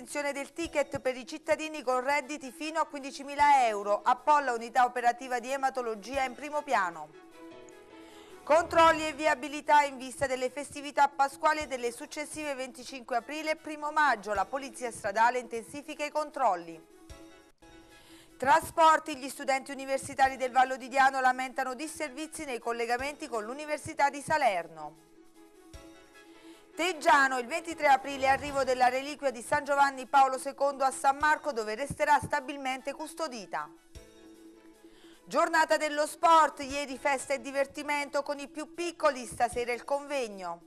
l'esenzione del ticket per i cittadini con redditi fino a 15.000 euro, Appolla unità operativa di ematologia in primo piano. Controlli e viabilità in vista delle festività pasquali e delle successive 25 aprile e 1 maggio. La Polizia Stradale intensifica i controlli. Trasporti. Gli studenti universitari del Vallo di Diano lamentano disservizi nei collegamenti con l'Università di Salerno. Teggiano, il 23 aprile arrivo della reliquia di San Giovanni Paolo II a San Marco dove resterà stabilmente custodita. Giornata dello sport, ieri festa e divertimento con i più piccoli, stasera il convegno.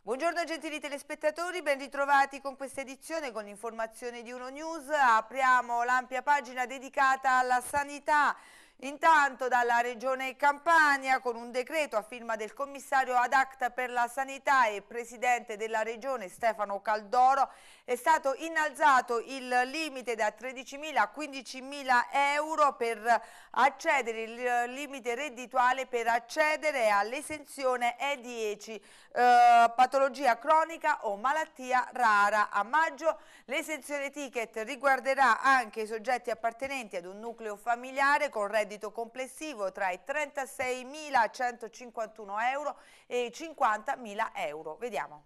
Buongiorno gentili telespettatori, ben ritrovati con questa edizione con l'informazione di Uno News. Apriamo l'ampia pagina dedicata alla sanità. Intanto dalla Regione Campania con un decreto a firma del commissario ad acta per la sanità e presidente della Regione Stefano Caldoro è stato innalzato il limite da 13.000 a 15.000 euro per accedere, il limite reddituale per accedere all'esenzione E10, eh, patologia cronica o malattia rara. A maggio l'esenzione ticket riguarderà anche i soggetti appartenenti ad un nucleo familiare con reddito complessivo tra i 36.151 euro e i 50.000 euro. Vediamo.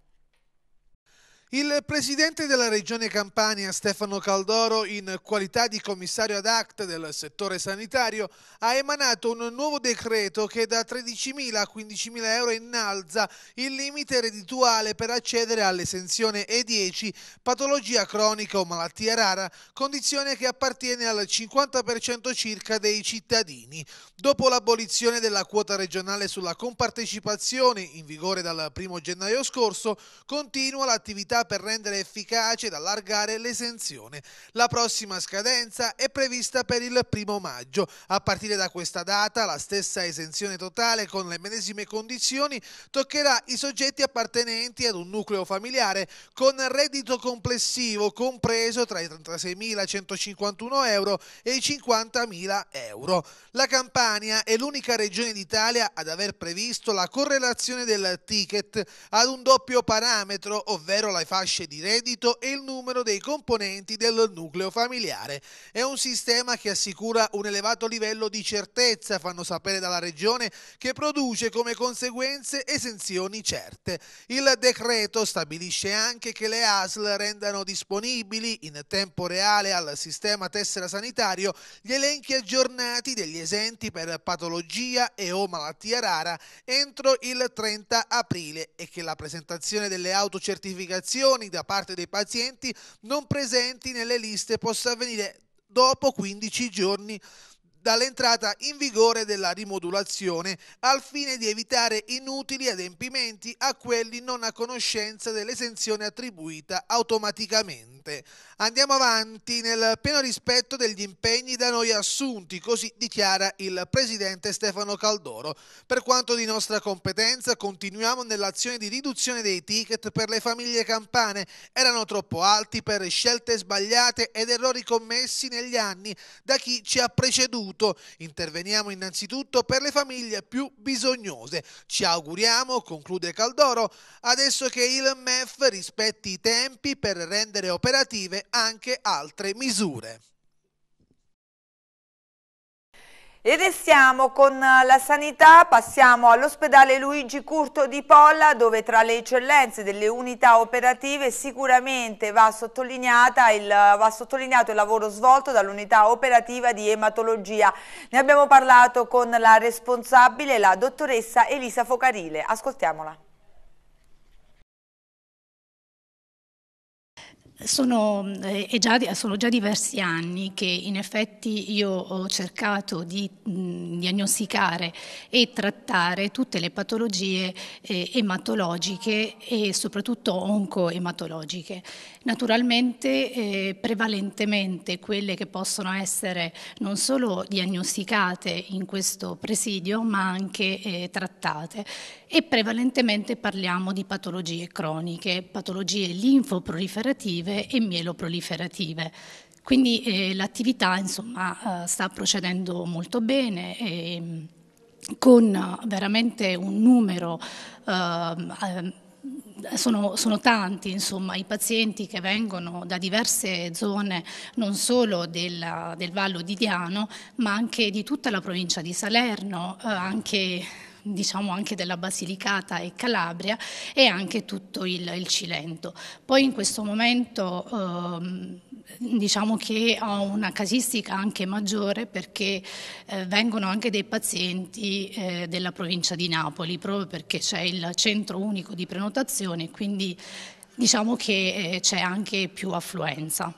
Il presidente della regione Campania Stefano Caldoro, in qualità di commissario ad act del settore sanitario, ha emanato un nuovo decreto che da 13.000 a 15.000 euro innalza il limite reddituale per accedere all'esenzione E10 patologia cronica o malattia rara, condizione che appartiene al 50% circa dei cittadini. Dopo l'abolizione della quota regionale sulla compartecipazione in vigore dal 1 gennaio scorso, continua l'attività per rendere efficace ed allargare l'esenzione. La prossima scadenza è prevista per il primo maggio. A partire da questa data la stessa esenzione totale con le medesime condizioni toccherà i soggetti appartenenti ad un nucleo familiare con reddito complessivo compreso tra i 36.151 euro e i 50.000 euro. La Campania è l'unica regione d'Italia ad aver previsto la correlazione del ticket ad un doppio parametro, ovvero la fasce di reddito e il numero dei componenti del nucleo familiare. È un sistema che assicura un elevato livello di certezza, fanno sapere dalla Regione, che produce come conseguenze esenzioni certe. Il decreto stabilisce anche che le ASL rendano disponibili in tempo reale al sistema tessera sanitario gli elenchi aggiornati degli esenti per patologia e o malattia rara entro il 30 aprile e che la presentazione delle autocertificazioni segnalazioni da parte dei pazienti non presenti nelle liste possa avvenire dopo 15 giorni dall'entrata in vigore della rimodulazione al fine di evitare inutili adempimenti a quelli non a conoscenza dell'esenzione attribuita automaticamente. Andiamo avanti nel pieno rispetto degli impegni da noi assunti, così dichiara il presidente Stefano Caldoro. Per quanto di nostra competenza continuiamo nell'azione di riduzione dei ticket per le famiglie campane. Erano troppo alti per scelte sbagliate ed errori commessi negli anni da chi ci ha preceduto. Interveniamo innanzitutto per le famiglie più bisognose. Ci auguriamo, conclude Caldoro, adesso che il MEF rispetti i tempi per rendere operative anche altre misure. E restiamo con eh, la sanità, passiamo all'ospedale Luigi Curto di Polla dove tra le eccellenze delle unità operative sicuramente va, il, va sottolineato il lavoro svolto dall'unità operativa di ematologia. Ne abbiamo parlato con la responsabile, la dottoressa Elisa Focarile. Ascoltiamola. sono, eh, già, sono, già, diversi anni che in effetti io ho cercato di diagnosticare e trattare tutte le patologie eh, ematologiche e soprattutto oncoematologiche. Naturalmente eh, prevalentemente quelle che possono essere non solo diagnosticate in questo presidio ma anche eh, trattate e prevalentemente parliamo di patologie croniche, patologie linfoproliferative proliferative e mieloproliferative. Quindi eh, l'attività insomma, eh, sta procedendo molto bene. E, ehm, con veramente un numero eh, sono, sono, tanti insomma, i pazienti che vengono da diverse zone, non solo del, del Vallo di Diano, ma anche di tutta la provincia di Salerno, eh, anche diciamo anche della Basilicata e Calabria e anche tutto il, il Cilento. Poi in questo momento ehm, diciamo che ha una casistica anche maggiore perché eh, vengono anche dei pazienti eh, della provincia di Napoli, proprio perché c'è il centro unico di prenotazione, quindi diciamo che eh, c'è anche più affluenza.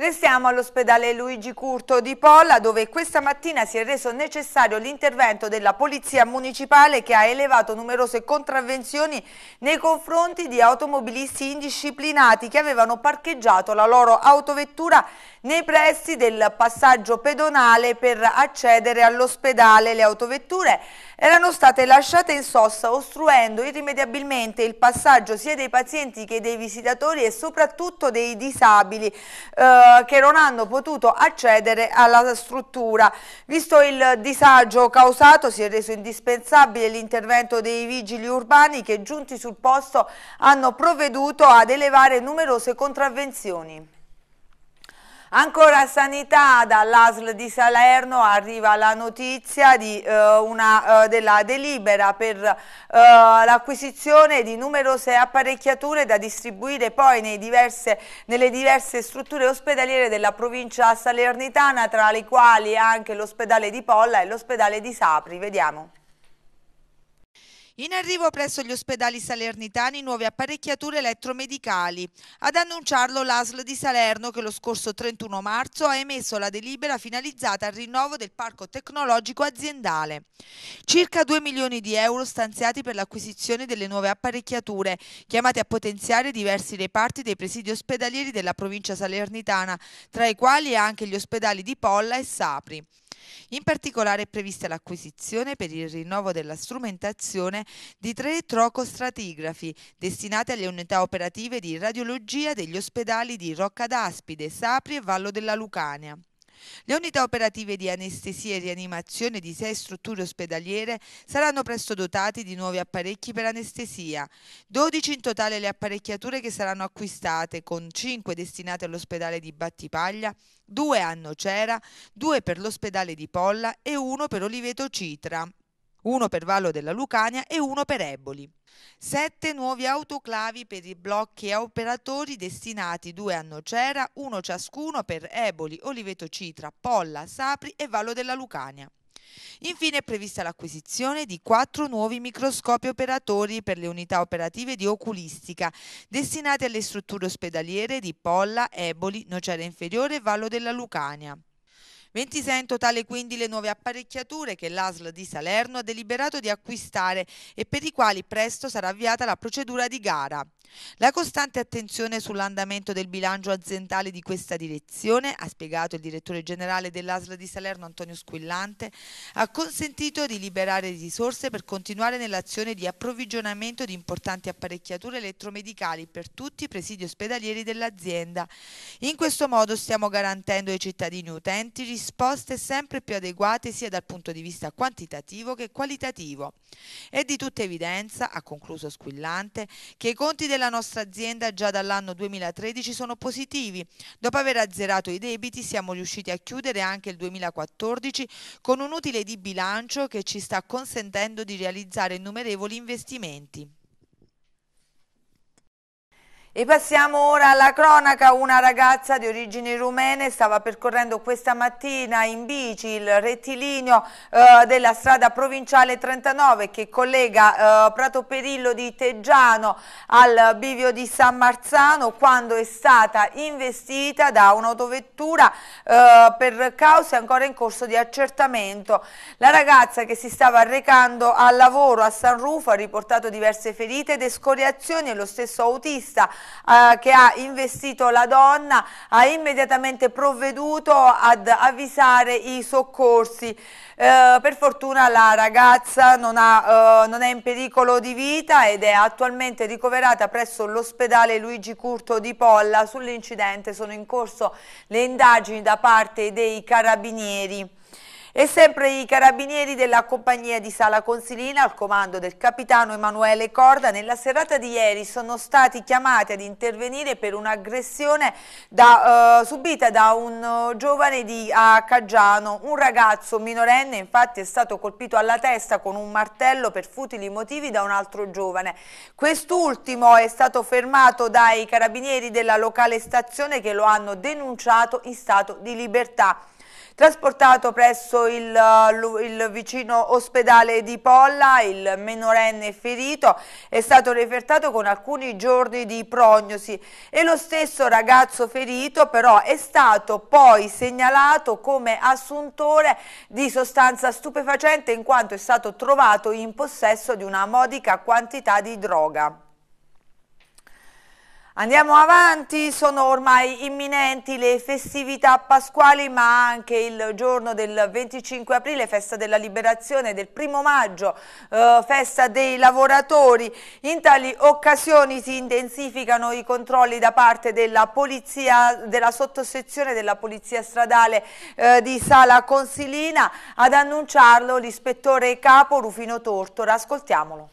Restiamo all'ospedale Luigi Curto di Polla dove questa mattina si è reso necessario l'intervento della Polizia Municipale che ha elevato numerose contravvenzioni nei confronti di automobilisti indisciplinati che avevano parcheggiato la loro autovettura nei pressi del passaggio pedonale per accedere all'ospedale. Le autovetture erano state lasciate in sosta ostruendo irrimediabilmente il passaggio sia dei pazienti che dei visitatori e soprattutto dei disabili. Eh, eh, che non hanno potuto accedere alla struttura. Visto il disagio causato si è reso indispensabile l'intervento dei vigili urbani che giunti sul posto hanno provveduto ad elevare numerose contravvenzioni. Ancora sanità, dall'ASL di Salerno arriva la notizia di, eh, una, eh, della delibera per eh, l'acquisizione di numerose apparecchiature da distribuire poi diverse, nelle diverse strutture ospedaliere della provincia salernitana, tra le quali anche l'ospedale di Polla e l'ospedale di Sapri. Vediamo. In arrivo presso gli ospedali salernitani nuove apparecchiature elettromedicali. Ad annunciarlo l'ASL di Salerno che lo scorso 31 marzo ha emesso la delibera finalizzata al rinnovo del parco tecnologico aziendale. Circa 2 milioni di euro stanziati per l'acquisizione delle nuove apparecchiature, chiamate a potenziare diversi reparti dei presidi ospedalieri della provincia salernitana, tra i quali anche gli ospedali di Polla e Sapri. In particolare è prevista l'acquisizione per il rinnovo della strumentazione di tre trocostratigrafi destinati alle unità operative di radiologia degli ospedali di Rocca d'Aspide, Sapri e Vallo della Lucania. Le unità operative di anestesia e rianimazione di sei strutture ospedaliere saranno presto dotate di nuovi apparecchi per anestesia. 12 in totale le apparecchiature che saranno acquistate, con 5 destinate all'ospedale di Battipaglia, 2 a Nocera, 2 per l'ospedale di Polla e 1 per Oliveto Citra uno per Vallo della Lucania e uno per Eboli. Sette nuovi autoclavi per i blocchi a operatori destinati due a Nocera, uno ciascuno per Eboli, Oliveto Citra, Polla, Sapri e Vallo della Lucania. Infine è prevista l'acquisizione di quattro nuovi microscopi operatori per le unità operative di oculistica destinate alle strutture ospedaliere di Polla, Eboli, Nocera Inferiore e Vallo della Lucania. 26 in totale quindi le nuove apparecchiature che l'ASL di Salerno ha deliberato di acquistare e per i quali presto sarà avviata la procedura di gara. La costante attenzione sull'andamento del bilancio aziendale di questa direzione, ha spiegato il direttore generale dell'ASL di Salerno Antonio Squillante, ha consentito di liberare risorse per continuare nell'azione di approvvigionamento di importanti apparecchiature elettromedicali per tutti i presidi ospedalieri dell'azienda. In questo modo stiamo garantendo ai cittadini utenti risposte sempre più adeguate sia dal punto di vista quantitativo che qualitativo. È di tutta evidenza, ha concluso Squillante, che i conti della nostra azienda già dall'anno 2013 sono positivi. Dopo aver azzerato i debiti siamo riusciti a chiudere anche il 2014 con un utile di bilancio che ci sta consentendo di realizzare innumerevoli investimenti. E passiamo ora alla cronaca, una ragazza di origini rumene stava percorrendo questa mattina in bici il rettilineo eh, della strada provinciale 39 che collega eh, Prato Perillo di Teggiano al bivio di San Marzano quando è stata investita da un'autovettura eh, per cause ancora in corso di accertamento. La ragazza che si stava recando al lavoro a San Rufo ha riportato diverse ferite ed escoriazioni e lo stesso autista eh, che ha investito la donna ha immediatamente provveduto ad avvisare i soccorsi. Eh, per fortuna la ragazza non, ha, eh, non, è in pericolo di vita ed è attualmente ricoverata presso l'ospedale Luigi Curto di Polla. Sull'incidente sono in corso le indagini da parte dei carabinieri. E sempre i carabinieri della compagnia di Sala Consilina al comando del capitano Emanuele Corda nella serata di ieri sono stati chiamati ad intervenire per un'aggressione uh, subita da un uh, giovane di, a Caggiano. Un ragazzo minorenne infatti è stato colpito alla testa con un martello per futili motivi da un altro giovane. Quest'ultimo è stato fermato dai carabinieri della locale stazione che lo hanno denunciato in stato di libertà. Trasportato presso il, eh, il, vicino ospedale di Polla, il minorenne ferito è stato refertato con alcuni giorni di prognosi e lo stesso ragazzo ferito però è stato poi segnalato come assuntore di sostanza stupefacente in quanto è stato trovato in possesso di una modica quantità di droga. Andiamo avanti, sono ormai imminenti le festività pasquali ma anche il giorno del 25 aprile, festa della liberazione, del primo maggio, eh, festa dei lavoratori. In tali occasioni si intensificano i controlli da parte della polizia, della sottosezione della polizia stradale eh, di Sala Consilina. Ad annunciarlo l'ispettore capo Rufino Tortora, ascoltiamolo.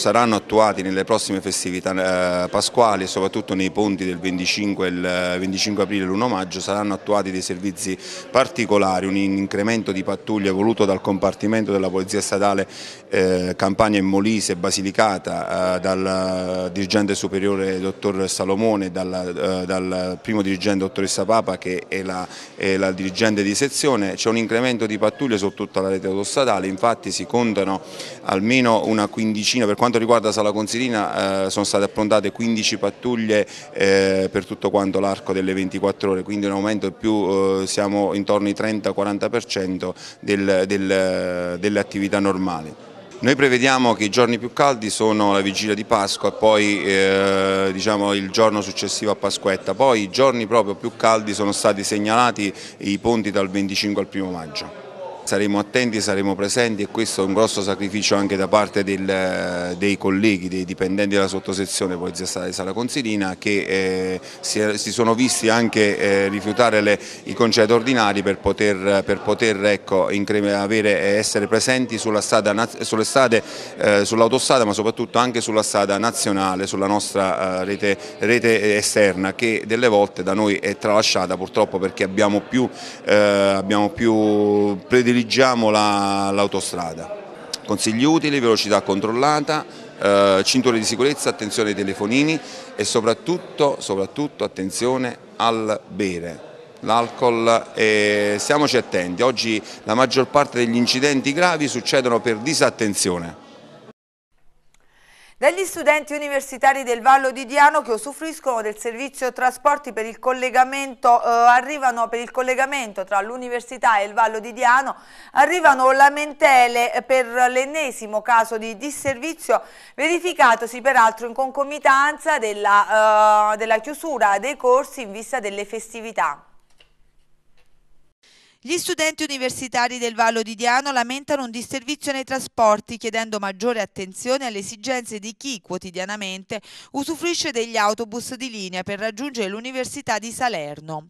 Saranno attuati nelle prossime festività eh, pasquali, e soprattutto nei ponti del 25, il 25 eh, aprile e l'1 maggio, saranno attuati dei servizi particolari, un incremento di pattuglie voluto dal compartimento della Polizia Statale eh, Campania e Molise, Basilicata, dal dirigente superiore dottor Salomone, dal, dal primo dirigente dottoressa Papa che è la, è la dirigente di sezione, c'è un incremento di pattuglie su tutta la rete autostradale, infatti si contano almeno una quindicina per quanto quanto riguarda Sala Consilina eh, sono state approntate 15 pattuglie eh, per tutto quanto l'arco delle 24 ore, quindi un aumento più, eh, siamo intorno ai 30-40% del, del, delle attività normali. Noi prevediamo che i giorni più caldi sono la vigilia di Pasqua e poi eh, diciamo, il giorno successivo a Pasquetta, poi i giorni proprio più caldi sono stati segnalati i ponti dal 25 al 1 maggio. Saremo attenti, saremo presenti e questo è un grosso sacrificio anche da parte del, dei colleghi, dei dipendenti della sottosezione Polizia Statale di Sala Consilina che eh, si, si, sono visti anche eh, rifiutare le, i concetti ordinari per poter, per poter ecco, avere, eh, essere presenti eh, sull'autostrada sull eh, sull ma soprattutto anche sulla strada nazionale, sulla nostra eh, rete, rete, esterna che delle volte da noi è tralasciata purtroppo perché abbiamo più, abbiamo più prediligenza privilegiamo l'autostrada. La, Consigli utili, velocità controllata, eh, cinture di sicurezza, attenzione ai telefonini e soprattutto, soprattutto attenzione al bere. L'alcol, eh, stiamoci attenti, oggi la maggior parte degli incidenti gravi succedono per disattenzione dagli studenti universitari del Vallo di Diano che usufruiscono del servizio trasporti per il collegamento, eh, arrivano per il collegamento tra l'università e il Vallo di Diano, arrivano lamentele per l'ennesimo caso di disservizio verificatosi peraltro in concomitanza della, eh, della chiusura dei corsi in vista delle festività. Gli studenti universitari del Vallo di Diano lamentano un disservizio nei trasporti, chiedendo maggiore attenzione alle esigenze di chi quotidianamente usufruisce degli autobus di linea per raggiungere l'Università di Salerno.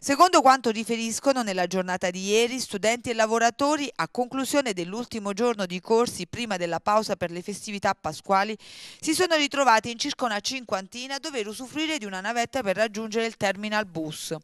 Secondo quanto riferiscono nella giornata di ieri, studenti e lavoratori, a conclusione dell'ultimo giorno di corsi prima della pausa per le festività pasquali, si sono ritrovati in circa una cinquantina a dover usufruire di una navetta per raggiungere il terminal bus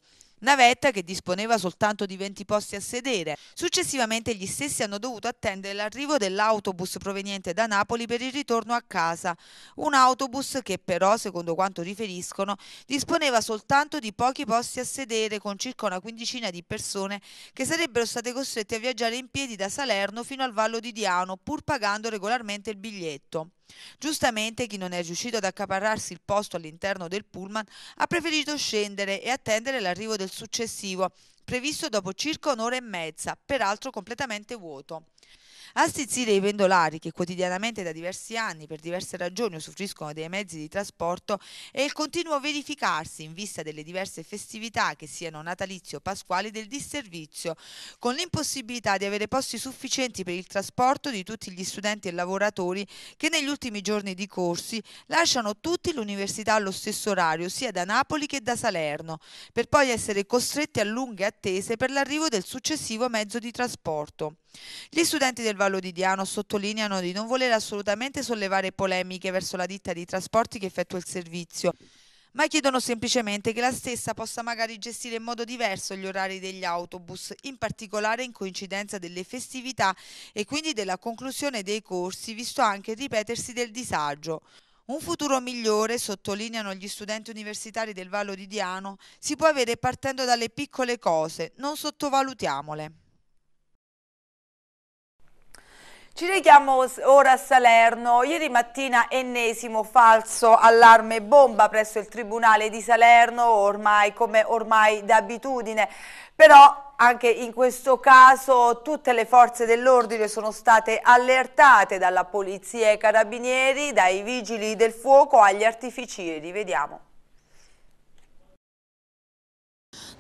navetta che disponeva soltanto di 20 posti a sedere. Successivamente gli stessi hanno dovuto attendere l'arrivo dell'autobus proveniente da Napoli per il ritorno a casa, un autobus che però, secondo quanto riferiscono, disponeva soltanto di pochi posti a sedere con circa una quindicina di persone che sarebbero state costrette a viaggiare in piedi da Salerno fino al Vallo di Diano pur pagando regolarmente il biglietto. Giustamente chi non è riuscito ad accaparrarsi il posto all'interno del pullman ha preferito scendere e attendere l'arrivo del successivo, previsto dopo circa un'ora e mezza, peraltro completamente vuoto. A stizzire i pendolari che quotidianamente da diversi anni per diverse ragioni usufruiscono dei mezzi di trasporto e il continuo verificarsi in vista delle diverse festività che siano natalizie o pasquali del disservizio, con l'impossibilità di avere posti sufficienti per il trasporto di tutti gli studenti e lavoratori che negli ultimi giorni di corsi lasciano tutti l'università allo stesso orario sia da Napoli che da Salerno, per poi essere costretti a lunghe attese per l'arrivo del successivo mezzo di trasporto. Gli studenti del Vallo di Diano sottolineano di non voler assolutamente sollevare polemiche verso la ditta di trasporti che effettua il servizio, ma chiedono semplicemente che la stessa possa magari gestire in modo diverso gli orari degli autobus, in particolare in coincidenza delle festività e quindi della conclusione dei corsi, visto anche il ripetersi del disagio. Un futuro migliore, sottolineano gli studenti universitari del Vallo di Diano, si può avere partendo dalle piccole cose, non sottovalutiamole. Ci richiamo ora a Salerno. Ieri mattina ennesimo falso allarme bomba presso il Tribunale di Salerno, ormai come ormai d'abitudine. Però anche in questo caso tutte le forze dell'ordine sono state allertate dalla polizia e carabinieri, dai vigili del fuoco agli artificieri. Vediamo.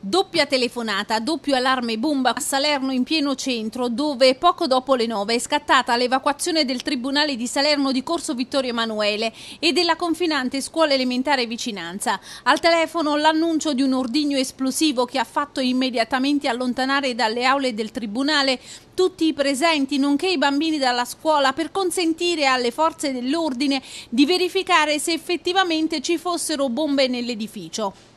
Doppia telefonata, doppio allarme bomba a Salerno in pieno centro, dove poco dopo le 9 è scattata l'evacuazione del Tribunale di Salerno di Corso Vittorio Emanuele e della confinante scuola elementare vicinanza. Al telefono l'annuncio di un ordigno esplosivo che ha fatto immediatamente allontanare dalle aule del Tribunale tutti i presenti, nonché i bambini dalla scuola, per consentire alle forze dell'ordine di verificare se effettivamente ci fossero bombe nell'edificio.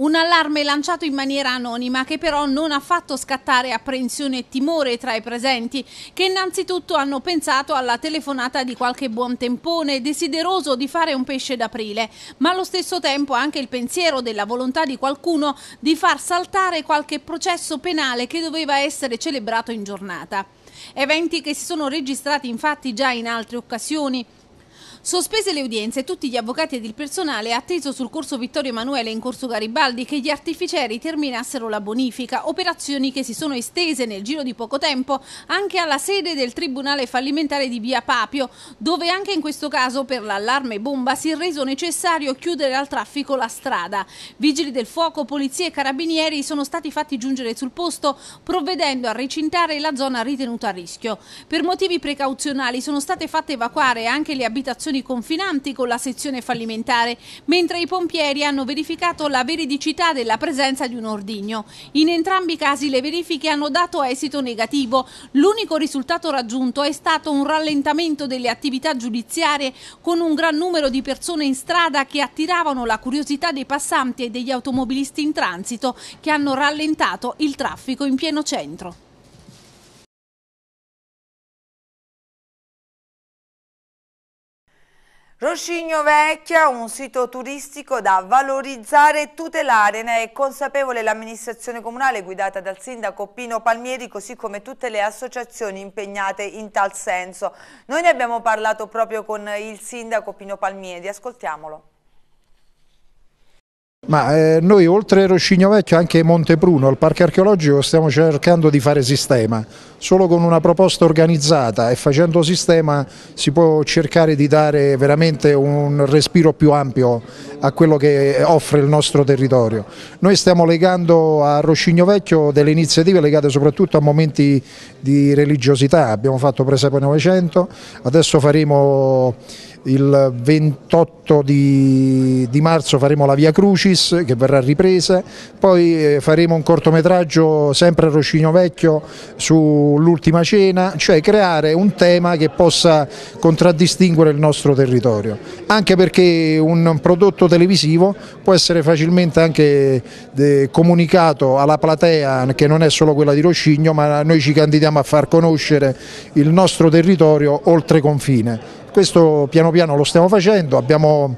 Un allarme lanciato in maniera anonima che però non ha fatto scattare apprensione e timore tra i presenti, che innanzitutto hanno pensato alla telefonata di qualche buon tempone desideroso di fare un pesce d'aprile, ma allo stesso tempo anche il pensiero della volontà di qualcuno di far saltare qualche processo penale che doveva essere celebrato in giornata. Eventi che si sono registrati infatti già in altre occasioni. Sospese le udienze, tutti gli avvocati ed il personale atteso sul corso Vittorio Emanuele in corso Garibaldi che gli artificieri terminassero la bonifica, operazioni che si sono estese nel giro di poco tempo anche alla sede del Tribunale fallimentare di Via Papio, dove anche in questo caso per l'allarme bomba si è reso necessario chiudere al traffico la strada. Vigili del fuoco, polizia e carabinieri sono stati fatti giungere sul posto provvedendo a recintare la zona ritenuta a rischio. Per motivi precauzionali sono state fatte evacuare anche le abitazioni situazioni confinanti con la sezione fallimentare, mentre i pompieri hanno verificato la veridicità della presenza di un ordigno. In entrambi i casi le verifiche hanno dato esito negativo. L'unico risultato raggiunto è stato un rallentamento delle attività giudiziarie con un gran numero di persone in strada che attiravano la curiosità dei passanti e degli automobilisti in transito che hanno rallentato il traffico in pieno centro. Roscigno Vecchia, un sito turistico da valorizzare e tutelare, ne è consapevole l'amministrazione comunale guidata dal sindaco Pino Palmieri, così come tutte le associazioni impegnate in tal senso. Noi ne abbiamo parlato proprio con il sindaco Pino Palmieri, ascoltiamolo. Ma eh, noi oltre Roscigno Vecchio anche Montepruno, al Parco Archeologico stiamo cercando di fare sistema, solo con una proposta organizzata e facendo sistema si può cercare di dare veramente un respiro più ampio a quello che offre il nostro territorio. Noi stiamo legando a Roscigno Vecchio delle iniziative legate soprattutto a momenti di religiosità, abbiamo fatto Presepe 900, adesso faremo il 28 di, di, marzo faremo la Via Crucis che verrà ripresa, poi eh, faremo un cortometraggio sempre a Rocino Vecchio sull'ultima cena, cioè creare un tema che possa contraddistinguere il nostro territorio, anche perché un prodotto televisivo può essere facilmente anche eh, comunicato alla platea che non è solo quella di Roscigno ma noi ci candidiamo a far conoscere il nostro territorio oltre confine questo piano piano lo stiamo facendo, abbiamo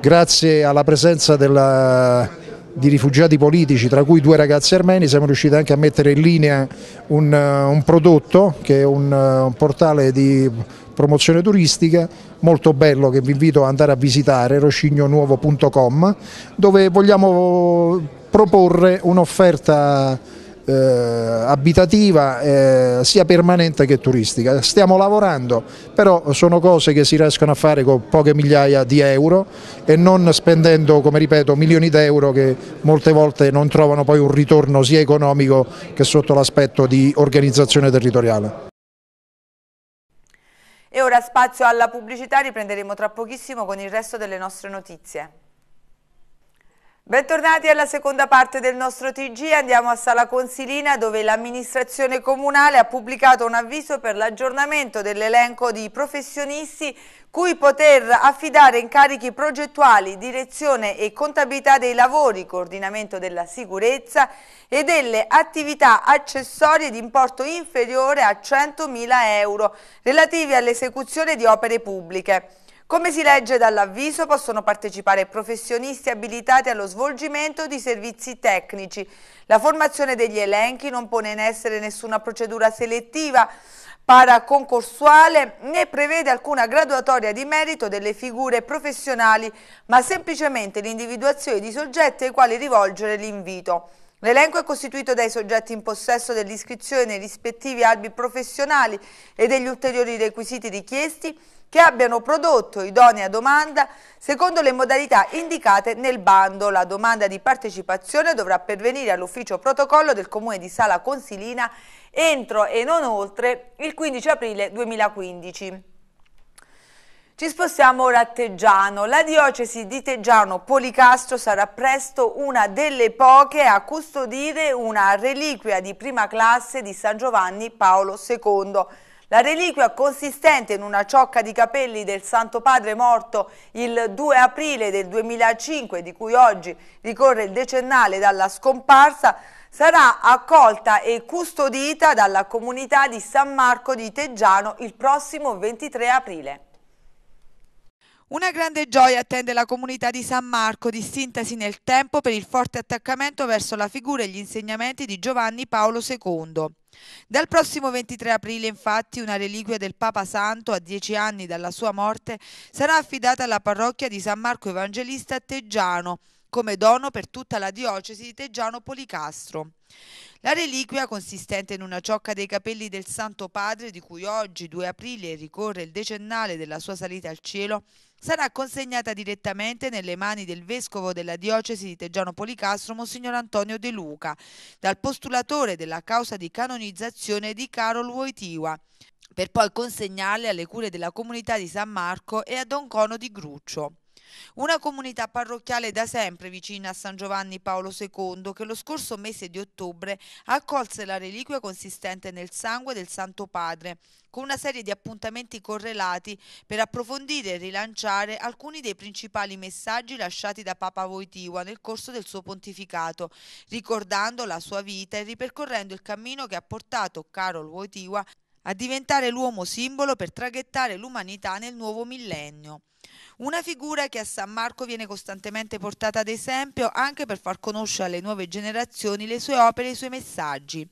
grazie alla presenza della, di rifugiati politici, tra cui due ragazzi armeni, siamo riusciti anche a mettere in linea un, un prodotto che è un, un portale di promozione turistica molto bello che vi invito ad andare a visitare, roscignonuovo.com, dove vogliamo proporre un'offerta eh, abitativa eh, sia permanente che turistica. Stiamo lavorando, però sono cose che si riescono a fare con poche migliaia di euro e non spendendo, come ripeto, milioni di euro che molte volte non trovano poi un ritorno sia economico che sotto l'aspetto di organizzazione territoriale. E ora spazio alla pubblicità, riprenderemo tra pochissimo con il resto delle nostre notizie. Bentornati alla seconda parte del nostro TG, andiamo a Sala Consilina dove l'amministrazione comunale ha pubblicato un avviso per l'aggiornamento dell'elenco di professionisti cui poter affidare incarichi progettuali, direzione e contabilità dei lavori, coordinamento della sicurezza e delle attività accessorie di importo inferiore a 100.000 euro relativi all'esecuzione di opere pubbliche. Come si legge dall'avviso possono partecipare professionisti abilitati allo svolgimento di servizi tecnici. La formazione degli elenchi non pone in essere nessuna procedura selettiva paraconcorsuale né prevede alcuna graduatoria di merito delle figure professionali, ma semplicemente l'individuazione di soggetti ai quali rivolgere l'invito. L'elenco è costituito dai soggetti in possesso dell'iscrizione nei rispettivi albi professionali e degli ulteriori requisiti richiesti che abbiano prodotto idonea domanda secondo le modalità indicate nel bando. La domanda di partecipazione dovrà pervenire all'ufficio protocollo del Comune di Sala Consilina entro e non oltre il 15 aprile 2015. Ci spostiamo ora a Teggiano. La diocesi di Teggiano Policastro sarà presto una delle poche a custodire una reliquia di prima classe di San Giovanni Paolo II la reliquia consistente in una ciocca di capelli del Santo Padre morto il 2 aprile del 2005, di cui oggi ricorre il decennale dalla scomparsa, sarà accolta e custodita dalla comunità di San Marco di Teggiano il prossimo 23 aprile. Una grande gioia attende la comunità di San Marco, distintasi nel tempo per il forte attaccamento verso la figura e gli insegnamenti di Giovanni Paolo II. Dal prossimo 23 aprile, infatti, una reliquia del Papa Santo, a dieci anni dalla sua morte, sarà affidata alla parrocchia di San Marco Evangelista a Teggiano, come dono per tutta la diocesi di Teggiano Policastro. La reliquia, consistente in una ciocca dei capelli del Santo Padre, di cui oggi, 2 aprile, ricorre il decennale della sua salita al cielo, sarà consegnata direttamente nelle mani del vescovo della diocesi di Teggiano Policastro, Monsignor Antonio De Luca, dal postulatore della causa di canonizzazione di Carol Wojtyła per poi consegnarle alle cure della comunità di San Marco e a Don Cono di Gruccio. Una comunità parrocchiale da sempre vicina a San Giovanni Paolo II che lo scorso mese di ottobre accolse la reliquia consistente nel sangue del Santo Padre, con una serie di appuntamenti correlati per approfondire e rilanciare alcuni dei principali messaggi lasciati da Papa Voitiva nel corso del suo pontificato, ricordando la sua vita e ripercorrendo il cammino che ha portato Carol Voitiva a diventare l'uomo simbolo per traghettare l'umanità nel nuovo millennio. Una figura che a San Marco viene costantemente portata ad esempio anche per far conoscere alle nuove generazioni le sue opere e i suoi messaggi.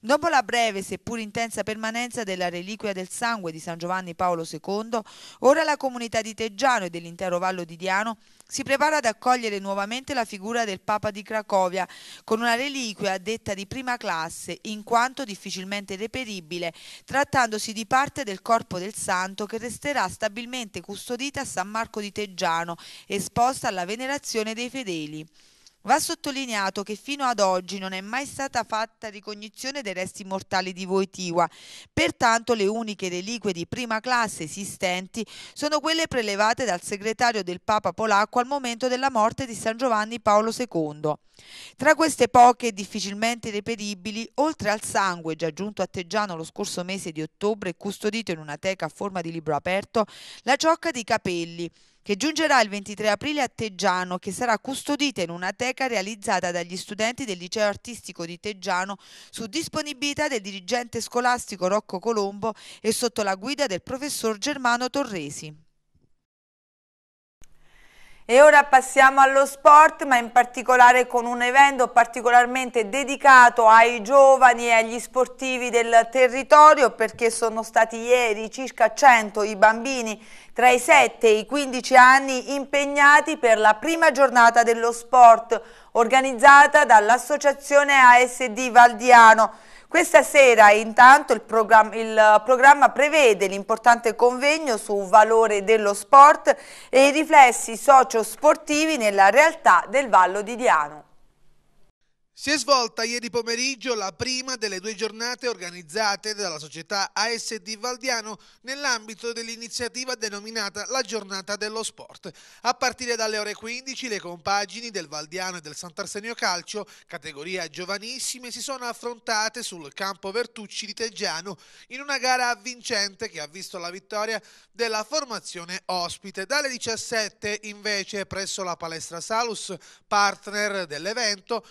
Dopo la breve seppur intensa permanenza della reliquia del sangue di San Giovanni Paolo II, ora la comunità di Teggiano e dell'intero Vallo di Diano si prepara ad accogliere nuovamente la figura del Papa di Cracovia con una reliquia detta di prima classe in quanto difficilmente reperibile, trattandosi di parte del corpo del santo che resterà stabilmente custodita a San Marco di Teggiano, esposta alla venerazione dei fedeli. Va sottolineato che fino ad oggi non è mai stata fatta ricognizione dei resti mortali di Voitiva, pertanto le uniche reliquie di prima classe esistenti sono quelle prelevate dal segretario del Papa polacco al momento della morte di San Giovanni Paolo II. Tra queste poche e difficilmente reperibili, oltre al sangue già giunto a Teggiano lo scorso mese di ottobre e custodito in una teca a forma di libro aperto, la ciocca di capelli, che giungerà il 23 aprile a Teggiano, che sarà custodita in una teca realizzata dagli studenti del liceo artistico di Teggiano su disponibilità del dirigente scolastico Rocco Colombo e sotto la guida del professor Germano Torresi. E ora passiamo allo sport, ma in particolare con un evento particolarmente dedicato ai giovani e agli sportivi del territorio, perché sono stati ieri circa 100 i bambini tra i 7 e i 15 anni impegnati per la prima giornata dello sport, organizzata dall'Associazione ASD Valdiano. Questa sera intanto il programma, il programma prevede l'importante convegno su valore dello sport e i riflessi socio-sportivi nella realtà del Vallo di Diano. Si è svolta ieri pomeriggio la prima delle due giornate organizzate dalla società ASD Valdiano nell'ambito dell'iniziativa denominata la giornata dello sport. A partire dalle ore 15 le compagini del Valdiano e del Sant'Arsenio Calcio, categoria giovanissime, si sono affrontate sul campo Vertucci di Teggiano in una gara avvincente che ha visto la vittoria della formazione ospite. Dalle 17 invece presso la palestra Salus, partner dell'evento,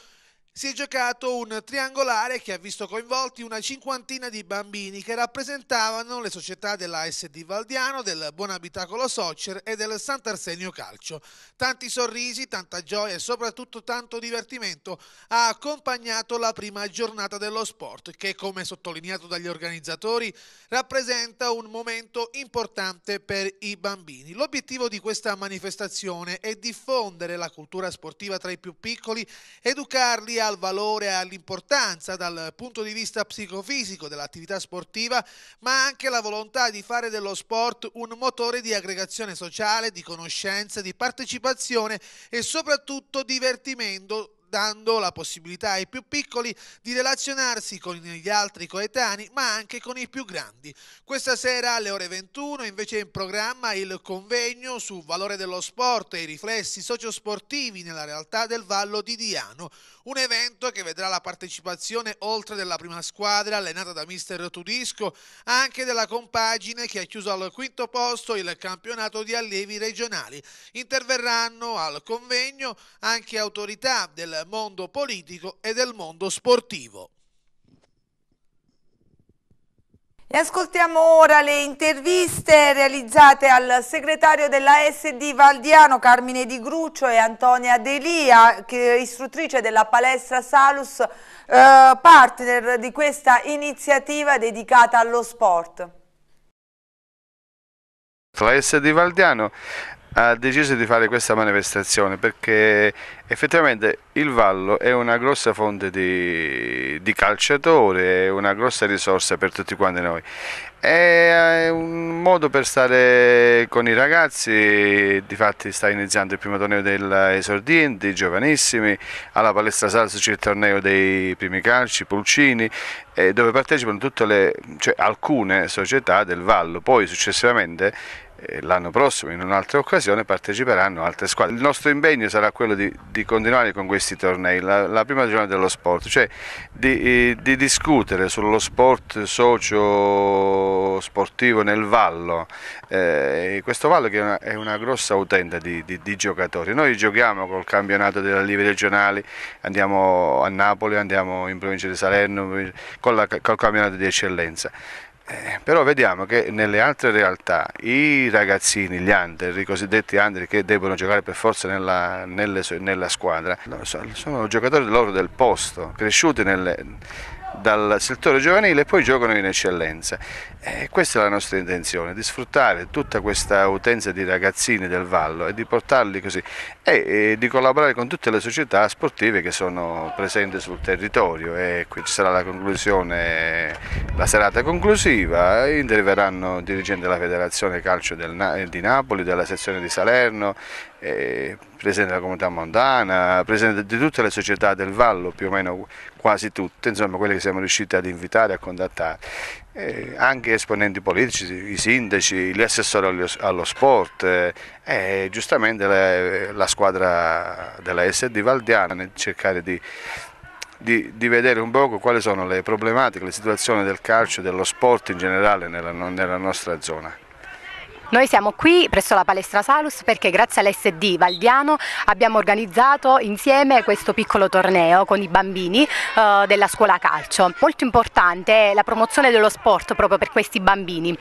si è giocato un triangolare che ha visto coinvolti una cinquantina di bambini che rappresentavano le società dell'ASD Valdiano, del Buon Abitacolo Soccer e del Sant'Arsenio Calcio. Tanti sorrisi, tanta gioia e soprattutto tanto divertimento ha accompagnato la prima giornata dello sport che, come sottolineato dagli organizzatori, rappresenta un momento importante per i bambini. L'obiettivo di questa manifestazione è diffondere la cultura sportiva tra i più piccoli, educarli a al valore e all'importanza dal punto di vista psicofisico dell'attività sportiva, ma anche la volontà di fare dello sport un motore di aggregazione sociale, di conoscenza, di partecipazione e soprattutto divertimento dando la possibilità ai più piccoli di relazionarsi con gli altri coetanei, ma anche con i più grandi. Questa sera alle ore 21 invece è in programma il convegno su valore dello sport e i riflessi sociosportivi nella realtà del Vallo di Diano, un evento che vedrà la partecipazione oltre della prima squadra allenata da mister Tudisco, anche della compagine che ha chiuso al quinto posto il campionato di allievi regionali. Interverranno al convegno anche autorità del mondo politico e del mondo sportivo. E ascoltiamo ora le interviste realizzate al segretario della SD Valdiano Carmine Di Gruccio e Antonia Delia, istruttrice della palestra Salus, eh, partner di questa iniziativa dedicata allo sport. La SD Valdiano ha deciso di fare questa manifestazione perché effettivamente il Vallo è una grossa fonte di, di calciatori, è una grossa risorsa per tutti quanti noi. È un modo per stare con i ragazzi, difatti sta iniziando il primo torneo degli esordienti, giovanissimi, alla palestra Salso c'è il torneo dei primi calci, Pulcini, eh, dove partecipano le, cioè alcune società del Vallo, poi successivamente l'anno prossimo in un'altra occasione parteciperanno altre squadre. Il nostro impegno sarà quello di, di continuare con questi tornei, la, la, prima giornata dello sport, cioè di, di discutere sullo sport socio-sportivo nel Vallo, eh, questo Vallo che è una, è una grossa utenda di, di, giocatori, noi giochiamo col campionato della Live regionali, andiamo a Napoli, andiamo in provincia di Salerno, col, col campionato di eccellenza. Eh, però vediamo che nelle altre realtà i ragazzini, gli under, i cosiddetti under che devono giocare per forza nella, nelle, nella squadra, sono giocatori loro del posto, cresciuti nelle, dal settore giovanile e poi giocano in eccellenza. E eh, questa è la nostra intenzione, di sfruttare tutta questa utenza di ragazzini del Vallo e di portarli così e, e di collaborare con tutte le società sportive che sono presenti sul territorio e qui ci sarà la conclusione, la serata conclusiva, interverranno dirigenti della Federazione Calcio del, di Napoli, della sezione di Salerno, eh, della comunità montana, presente di tutte le società del Vallo più o meno quasi tutte, insomma quelle che siamo riusciti ad invitare, a contattare, eh, anche esponenti politici, i sindaci, l'assessore allo, allo, sport eh, e eh, giustamente la, la, squadra della SD Valdiana nel cercare di, di, di, vedere un po' quali sono le problematiche, le situazioni del calcio e dello sport in generale nella, nella nostra zona. Noi siamo qui presso la palestra Salus perché grazie all'SD Valdiano abbiamo organizzato insieme questo piccolo torneo con i bambini eh, della scuola calcio. Molto importante è la promozione dello sport proprio per questi bambini.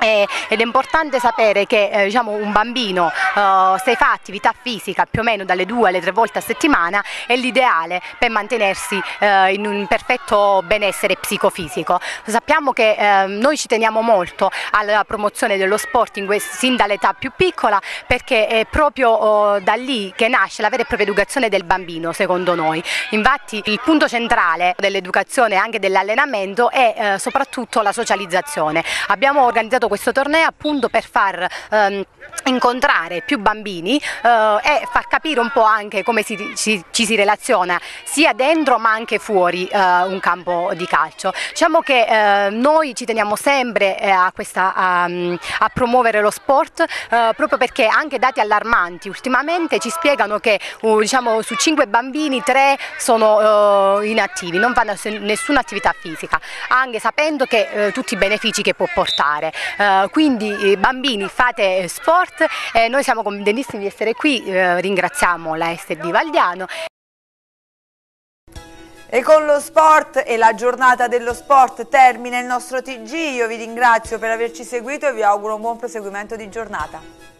Eh, ed è importante sapere che eh, diciamo, un bambino eh, se fa attività fisica più o meno dalle due alle tre volte a settimana è l'ideale per mantenersi eh, in un perfetto benessere psicofisico. Sappiamo che ehm, noi ci teniamo molto alla promozione dello sport questo, sin dall'età più piccola perché è proprio oh, da lì che nasce la vera e propria educazione del bambino secondo noi. Infatti il punto centrale dell'educazione e anche dell'allenamento è eh, soprattutto la socializzazione. Abbiamo organizzato questo torneo appunto per far ehm, incontrare più bambini eh, e far capire un po' anche come si, ci, ci, si relaziona sia dentro ma anche fuori eh, un campo di calcio. Diciamo che eh, noi ci teniamo sempre eh, a, questa, a, a, promuovere lo sport eh, proprio perché anche dati allarmanti ultimamente ci spiegano che uh, diciamo, su 5 bambini 3 sono eh, inattivi, non fanno nessuna attività fisica, anche sapendo che tutti i benefici che può portare. Eh, quindi eh, bambini fate eh, sport, eh, noi siamo contentissimi di essere qui, eh, ringraziamo la SB Valdiano. E con lo sport e la giornata dello sport termina il nostro TG, io vi ringrazio per averci seguito e vi auguro un buon proseguimento di giornata.